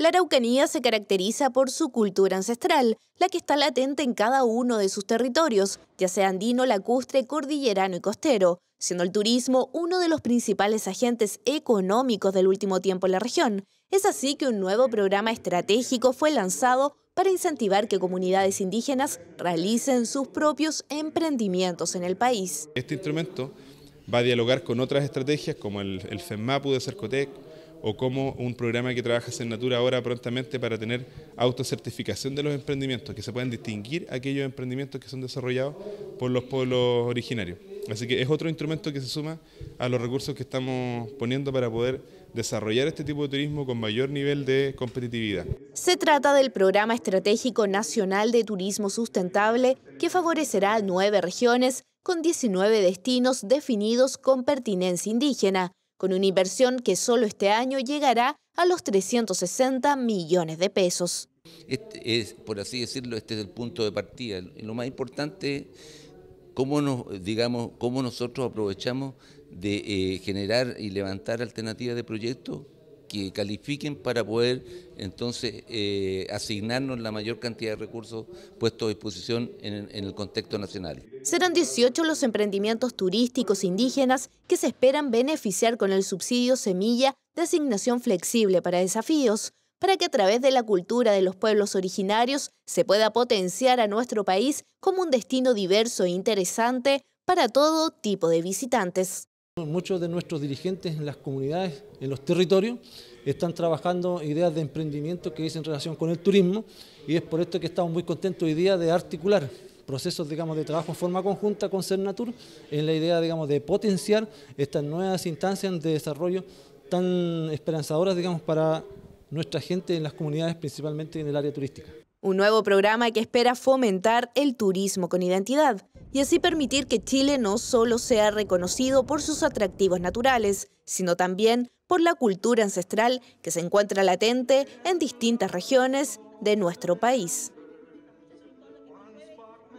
La Araucanía se caracteriza por su cultura ancestral, la que está latente en cada uno de sus territorios, ya sea andino, lacustre, cordillerano y costero, siendo el turismo uno de los principales agentes económicos del último tiempo en la región. Es así que un nuevo programa estratégico fue lanzado para incentivar que comunidades indígenas realicen sus propios emprendimientos en el país. Este instrumento va a dialogar con otras estrategias como el, el FEMAPU de Cercotec, o como un programa que trabaja Natura ahora prontamente para tener autocertificación de los emprendimientos, que se pueden distinguir aquellos emprendimientos que son desarrollados por los pueblos originarios. Así que es otro instrumento que se suma a los recursos que estamos poniendo para poder desarrollar este tipo de turismo con mayor nivel de competitividad. Se trata del Programa Estratégico Nacional de Turismo Sustentable que favorecerá nueve regiones con 19 destinos definidos con pertinencia indígena con una inversión que solo este año llegará a los 360 millones de pesos. Este por así decirlo, este es el punto de partida. Lo más importante, cómo nos, digamos, cómo nosotros aprovechamos de eh, generar y levantar alternativas de proyectos que califiquen para poder entonces eh, asignarnos la mayor cantidad de recursos puestos a disposición en el contexto nacional. Serán 18 los emprendimientos turísticos indígenas que se esperan beneficiar con el subsidio semilla de asignación flexible para desafíos, para que a través de la cultura de los pueblos originarios se pueda potenciar a nuestro país como un destino diverso e interesante para todo tipo de visitantes. Muchos de nuestros dirigentes en las comunidades, en los territorios, están trabajando ideas de emprendimiento que dicen en relación con el turismo y es por esto que estamos muy contentos hoy día de articular procesos de trabajo en forma conjunta con Cernatur en la idea de potenciar estas nuevas instancias de desarrollo tan esperanzadoras digamos, para nuestra gente en las comunidades, principalmente en el área turística. Un nuevo programa que espera fomentar el turismo con identidad y así permitir que Chile no solo sea reconocido por sus atractivos naturales, sino también por la cultura ancestral que se encuentra latente en distintas regiones de nuestro país.